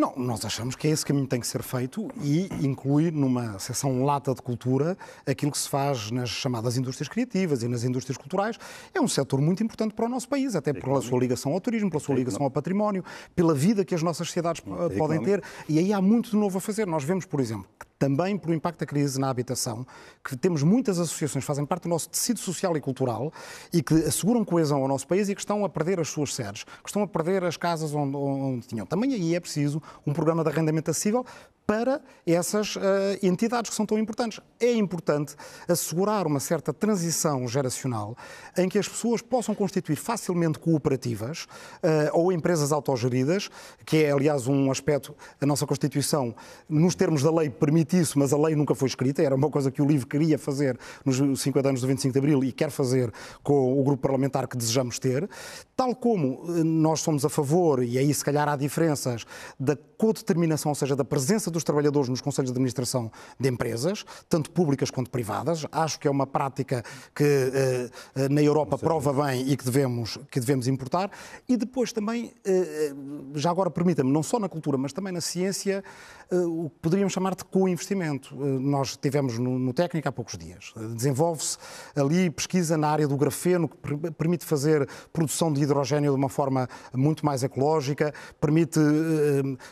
Não, nós achamos que é esse caminho que tem que ser feito e inclui numa seção lata de cultura aquilo que se faz nas chamadas indústrias criativas e nas indústrias culturais. É um setor muito importante para o nosso país, até pela econômico. sua ligação ao turismo, pela sua ligação ao património, pela vida que as nossas sociedades eh, podem ter. E aí há muito de novo a fazer. Nós vemos, por exemplo, que também pelo impacto da crise na habitação, que temos muitas associações que fazem parte do nosso tecido social e cultural e que asseguram coesão ao nosso país e que estão a perder as suas sedes, que estão a perder as casas onde, onde tinham. Também aí é preciso um programa de arrendamento acessível para essas uh, entidades que são tão importantes. É importante assegurar uma certa transição geracional em que as pessoas possam constituir facilmente cooperativas uh, ou empresas autogeridas, que é, aliás, um aspecto, a nossa Constituição, nos termos da lei, permite isso, mas a lei nunca foi escrita, era uma coisa que o livro queria fazer nos 50 anos do 25 de Abril e quer fazer com o grupo parlamentar que desejamos ter, tal como eh, nós somos a favor, e aí se calhar há diferenças, da codeterminação, ou seja, da presença dos dos trabalhadores nos conselhos de administração de empresas, tanto públicas quanto privadas. Acho que é uma prática que eh, eh, na Europa prova bem e que devemos, que devemos importar. E depois também, eh, já agora permita-me, não só na cultura, mas também na ciência, o que poderíamos chamar de co-investimento. Nós tivemos no, no técnico há poucos dias. Desenvolve-se ali pesquisa na área do grafeno, que per permite fazer produção de hidrogênio de uma forma muito mais ecológica, permite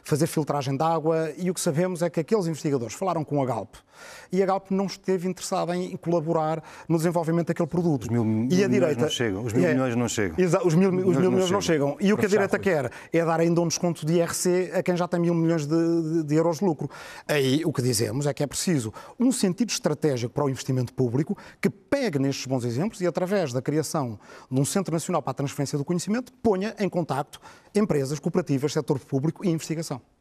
fazer filtragem de água e o que sabemos sabemos é que aqueles investigadores falaram com a Galp e a Galp não esteve interessada em colaborar no desenvolvimento daquele produto. Os mil, mil e a direita, não chegam. Os mil é, milhões não chegam. Exa, os mil, os mil, milhões, não, chegam. chegam. E o que a direita quer é dar ainda um desconto de IRC a quem já tem mil milhões de, de euros de lucro. Aí o que dizemos é que é preciso um sentido estratégico para o investimento público que pegue nestes bons exemplos e, através da criação de um Centro Nacional para a Transferência do Conhecimento, ponha em contacto empresas, cooperativas, setor público e investigação.